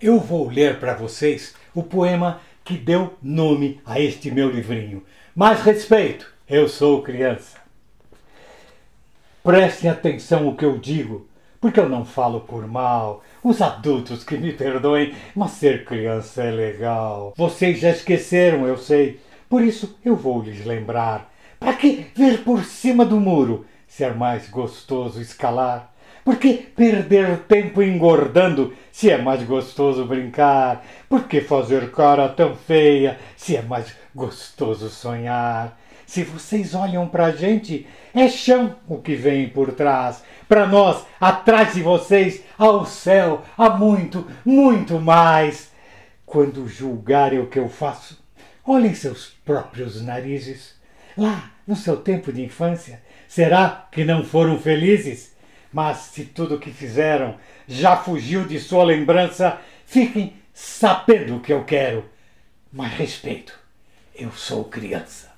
Eu vou ler para vocês o poema que deu nome a este meu livrinho. Mais respeito, eu sou criança. Prestem atenção o que eu digo, porque eu não falo por mal. Os adultos que me perdoem, mas ser criança é legal. Vocês já esqueceram, eu sei. Por isso eu vou lhes lembrar. Para que ver por cima do muro se é mais gostoso escalar? Porque perder tempo engordando se é mais gostoso brincar? Por que fazer cara tão feia se é mais gostoso sonhar? Se vocês olham pra gente, é chão o que vem por trás. Pra nós, atrás de vocês, ao céu, há muito, muito mais. Quando julgarem o que eu faço, olhem seus próprios narizes. Lá, no seu tempo de infância, será que não foram felizes? Mas se tudo o que fizeram já fugiu de sua lembrança, fiquem sabendo o que eu quero. Mas respeito, eu sou criança.